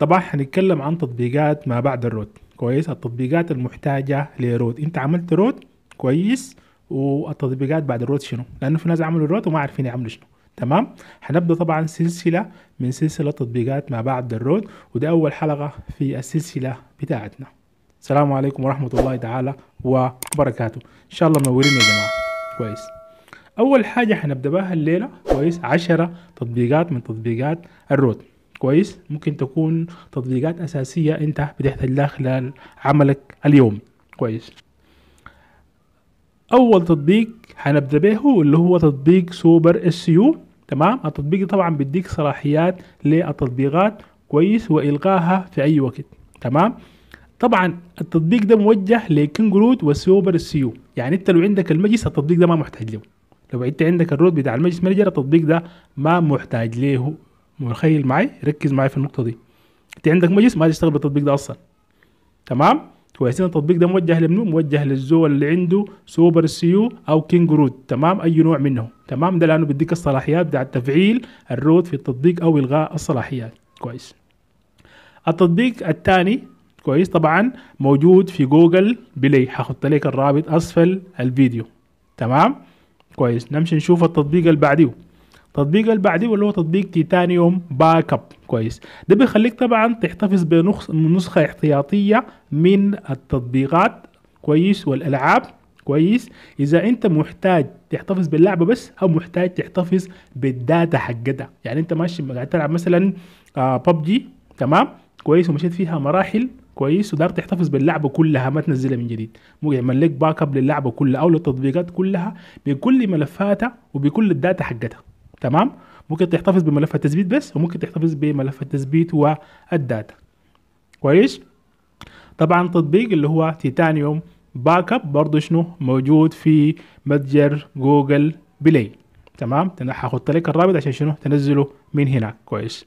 طبعا هنتكلم عن تطبيقات ما بعد الروت كويس التطبيقات المحتاجه لروت انت عملت روت كويس والتطبيقات بعد الروت شنو لانه في ناس عملوا الروت وما عارفين يعملوا شنو تمام هنبدا طبعا سلسله من سلسله تطبيقات ما بعد الروت ودي اول حلقه في السلسله بتاعتنا السلام عليكم ورحمه الله تعالى وبركاته ان شاء الله منورين يا جماعه كويس اول حاجه هنبدا بها الليله كويس عشرة تطبيقات من تطبيقات الروت كويس ممكن تكون تطبيقات اساسيه انت بتحتاج لها خلال عملك اليومي كويس اول تطبيق هنبدا به هو اللي هو تطبيق سوبر اس يو تمام التطبيق طبعا بيديك صلاحيات للتطبيقات كويس والغائها في اي وقت تمام طبعا التطبيق ده موجه لكينج روت وسوبر سيو يعني انت لو عندك المجلس التطبيق ده ما محتاج له لو انت عندك الروت بتاع المجلس مانجر التطبيق ده ما محتاج له متخيل معايا ركز معايا في النقطه دي انت عندك مجلس ما تشتغل بالتطبيق ده اصلا تمام كويسين التطبيق ده موجه لمنو موجه للزول اللي عنده سوبر سيو او كينج رود تمام اي نوع منهم تمام ده لانه بيديك الصلاحيات بتاع تفعيل الرود في التطبيق او الغاء الصلاحيات كويس التطبيق الثاني كويس طبعا موجود في جوجل بلاي هحط لك الرابط اسفل الفيديو تمام كويس نمشي نشوف التطبيق اللي بعديه التطبيق اللي بعديه اللي هو تطبيق تيتانيوم باك اب كويس ده بيخليك طبعا تحتفظ بنسخه احتياطيه من التطبيقات كويس والالعاب كويس اذا انت محتاج تحتفظ باللعبه بس او محتاج تحتفظ بالداتا حقتها يعني انت ماشي قاعد تلعب مثلا ببجي آه، تمام كويس ومشيت فيها مراحل كويس ودار تحتفظ باللعبه كلها ما تنزلها من جديد ممكن يعمل يعني لك باك اب للعبه كلها او للتطبيقات كلها بكل ملفاتها وبكل الداتا حقتها تمام ممكن تحتفظ بملف التثبيت بس وممكن تحتفظ بملف التثبيت والداتا كويس طبعا تطبيق اللي هو تيتانيوم باك اب برضه شنو موجود في متجر جوجل بلاي تمام انا لك الرابط عشان شنو تنزله من هناك كويس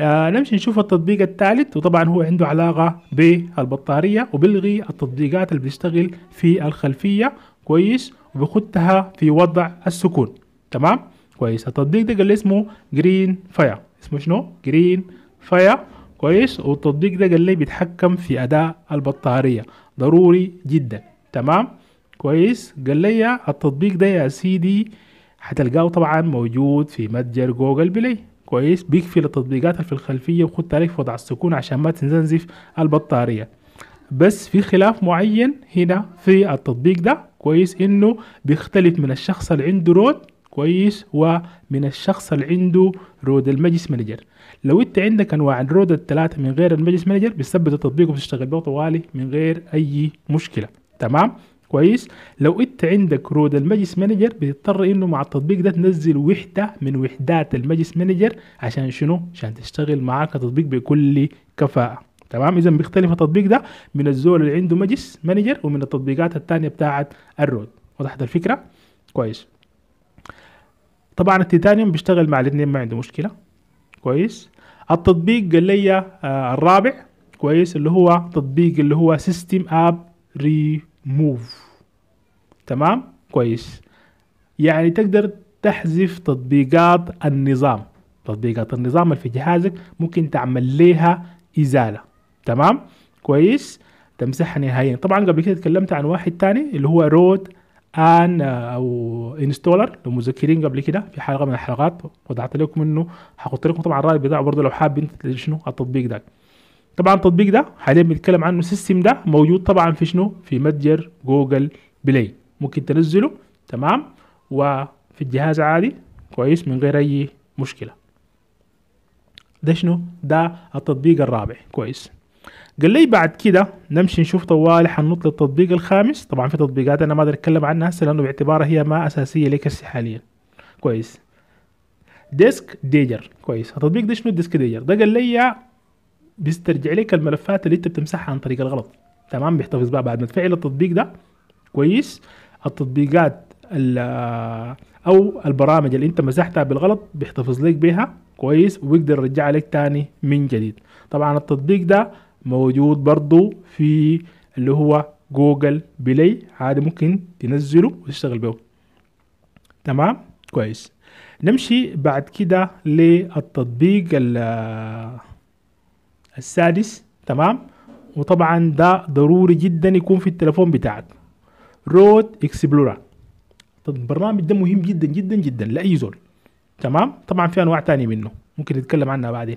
آه نمشي نشوف التطبيق الثالث وطبعا هو عنده علاقه بالبطاريه وبلغي التطبيقات اللي بتشتغل في الخلفيه كويس وبخدها في وضع السكون تمام كويس التطبيق ده قال اسمه جرين فاير اسمه شنو جرين فاير كويس والتطبيق ده قال لي بيتحكم في اداء البطاريه ضروري جدا تمام كويس قال لي التطبيق ده يا سيدي هتلقاه طبعا موجود في متجر جوجل بلاي كويس بيكفي للتطبيقات اللي في الخلفيه وخد عليك في وضع السكون عشان ما تنزف البطاريه بس في خلاف معين هنا في التطبيق ده كويس انه بيختلف من الشخص اللي عنده رود كويس ومن الشخص اللي عنده رود المجلس مانجر لو انت عندك انواع الرود الثلاثه من غير المجلس مانجر بتثبت التطبيق وبتشتغل به طوالي من غير اي مشكله تمام كويس لو انت عندك رود المجلس مانجر بتضطر انه مع التطبيق ده تنزل وحده من وحدات المجلس مانجر عشان شنو عشان تشتغل معاك التطبيق بكل كفاءه تمام اذا بيختلف التطبيق ده من الزول اللي عنده مجلس مانجر ومن التطبيقات الثانيه بتاعه الرود وضحت الفكره كويس طبعا التيتانيوم بيشتغل مع الاثنين ما عنده مشكله كويس التطبيق قال لي آه، الرابع كويس اللي هو تطبيق اللي هو سيستم اب ريموف تمام كويس يعني تقدر تحذف تطبيقات النظام تطبيقات النظام اللي في جهازك ممكن تعمل لها ازاله تمام كويس تمسحها نهائيا طبعا قبل كده تكلمت عن واحد تاني اللي هو رود ان آه، او انستولر لو مذكرين قبل كده في حلقه من الحلقات وضعت لكم انه هحط لكم طبعا الرابط بتاعه برضه لو حاب انت شنو التطبيق ده طبعا التطبيق ده حاليا بنتكلم عنه السيستم ده موجود طبعا في شنو في متجر جوجل بلاي ممكن تنزله تمام وفي الجهاز عادي كويس من غير اي مشكله ده شنو ده التطبيق الرابع كويس قال لي بعد كده نمشي نشوف طوال حنط للتطبيق الخامس طبعا في تطبيقات انا ما اقدر اتكلم عنها هسه لانه باعتبارها هي ما اساسيه لك هسه حاليا كويس ديسك ديجر كويس التطبيق ده شنو الديسك ديجر ده قال لي بيسترجع لك الملفات اللي انت بتمسحها عن طريق الغلط تمام بيحتفظ بها بعد ما تفعل التطبيق ده كويس التطبيقات آه، او البرامج اللي انت مسحتها بالغلط بيحتفظ لك بها كويس ويقدر يرجعها لك تاني من جديد طبعا التطبيق ده موجود برضو في اللي هو جوجل بلاي عادي ممكن تنزله وتشتغل به تمام كويس نمشي بعد كده للتطبيق السادس تمام وطبعا ده ضروري جدا يكون في التليفون بتاعك رود اكسبلورر البرنامج ده مهم جدا جدا جدا لاي زول تمام طبعا في انواع تانية منه ممكن نتكلم عنها بعدين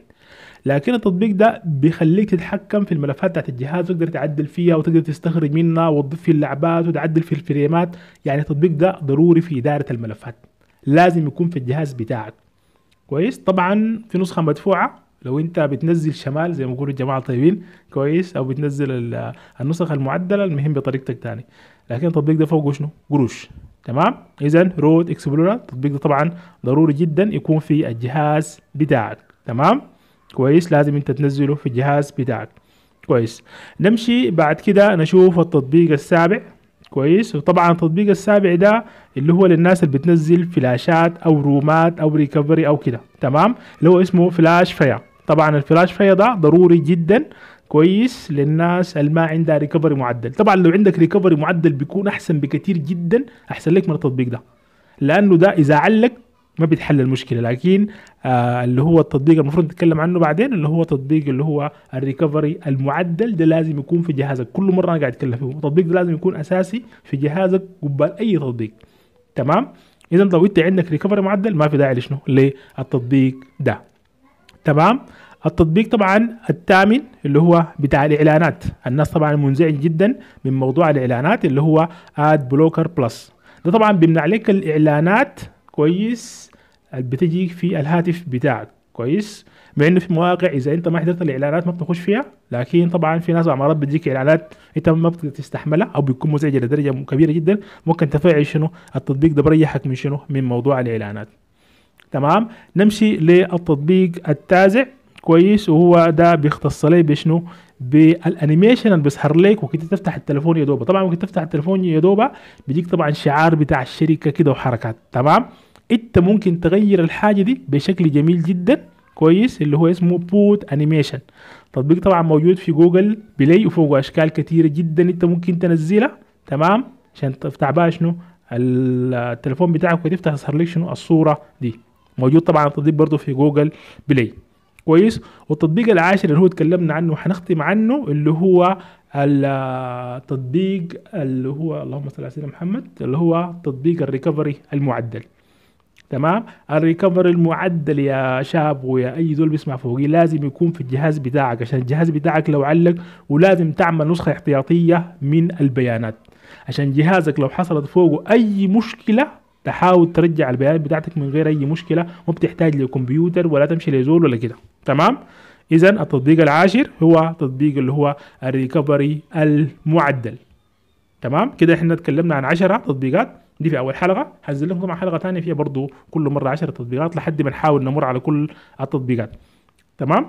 لكن التطبيق ده بيخليك تتحكم في الملفات بتاعت الجهاز وتقدر تعدل فيها وتقدر تستخرج منها وتضيف في اللعبات وتعدل في الفريمات يعني التطبيق ده ضروري في إدارة الملفات لازم يكون في الجهاز بتاعك كويس طبعا في نسخة مدفوعة لو انت بتنزل شمال زي ما بيقولوا الجماعه الطيبين كويس او بتنزل النسخ المعدله المهم بطريقتك تاني لكن التطبيق ده فوقه شنو قروش تمام اذا رود اكسبلورر التطبيق ده طبعا ضروري جدا يكون في الجهاز بتاعك تمام كويس لازم انت تنزله في الجهاز بتاعك كويس نمشي بعد كده نشوف التطبيق السابع كويس وطبعا التطبيق السابع ده اللي هو للناس اللي بتنزل فلاشات او رومات او ريكفري او كده تمام اللي هو اسمه فلاش فيا طبعا الفلاش فيا ده ضروري جدا كويس للناس اللي ما عندها ريكفري معدل طبعا لو عندك ريكفري معدل بيكون احسن بكثير جدا احسن لك من التطبيق ده لانه ده اذا علق ما بيتحل المشكله لكن آه اللي هو التطبيق المفروض نتكلم عنه بعدين اللي هو تطبيق اللي هو الريكفري المعدل ده لازم يكون في جهازك كل مره انا قاعد اتكلم فيه التطبيق ده لازم يكون اساسي في جهازك قبال اي تطبيق تمام اذا لو انت عندك ريكفري معدل ما في داعي لشنو للتطبيق ده تمام التطبيق طبعا الثامن اللي هو بتاع الاعلانات الناس طبعا منزعج جدا من موضوع الاعلانات اللي هو اد بلوكر بلس ده طبعا بيمنع لك الاعلانات كويس بتجي في الهاتف بتاعك كويس مع انه في مواقع اذا انت ما حضرت الاعلانات ما بتخش فيها لكن طبعا في ناس مرات بتجيك اعلانات انت ما بتستحملها او بتكون مزعجه لدرجه كبيره جدا ممكن تفعل شنو التطبيق ده بريحك من شنو من موضوع الاعلانات تمام نمشي للتطبيق التاسع كويس وهو ده بيختص لي بشنو بالانيميشن اللي بيسهر لك وكنت تفتح التليفون يا دوبه طبعا ممكن تفتح التليفون يا دوبه بيجيك طبعا شعار بتاع الشركه كده وحركات تمام انت ممكن تغير الحاجه دي بشكل جميل جدا كويس اللي هو اسمه بوت انيميشن تطبيق طبعا موجود في جوجل بلاي وفوقه اشكال كثيره جدا انت ممكن تنزلها تمام عشان تفتح بقى شنو التليفون بتاعك وتفتح يظهر لك شنو الصوره دي موجود طبعا التطبيق برضه في جوجل بلاي كويس والتطبيق العاشر اللي هو اتكلمنا عنه وحنختم عنه اللي هو التطبيق اللي هو اللهم صل على سيدنا محمد اللي هو تطبيق الريكفري المعدل تمام الريكفري المعدل يا شاب ويا اي دول بيسمع فوقي لازم يكون في الجهاز بتاعك عشان الجهاز بتاعك لو علق ولازم تعمل نسخه احتياطيه من البيانات عشان جهازك لو حصلت فوقه اي مشكله تحاول ترجع البيانات بتاعتك من غير اي مشكله بتحتاج لكمبيوتر ولا تمشي لزول ولا كده تمام اذا التطبيق العاشر هو تطبيق اللي هو الريكفري المعدل تمام كده احنا اتكلمنا عن 10 تطبيقات دي في اول حلقه هنزل لكم طبعا حلقه ثانيه فيها برضو كل مره 10 تطبيقات لحد ما نحاول نمر على كل التطبيقات تمام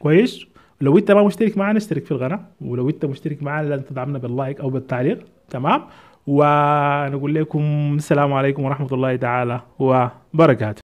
كويس لو انت ما مشترك معنا اشترك في القناه ولو انت مشترك معنا لازم تدعمنا باللايك او بالتعليق تمام ونقول لكم السلام عليكم ورحمة الله تعالى وبركاته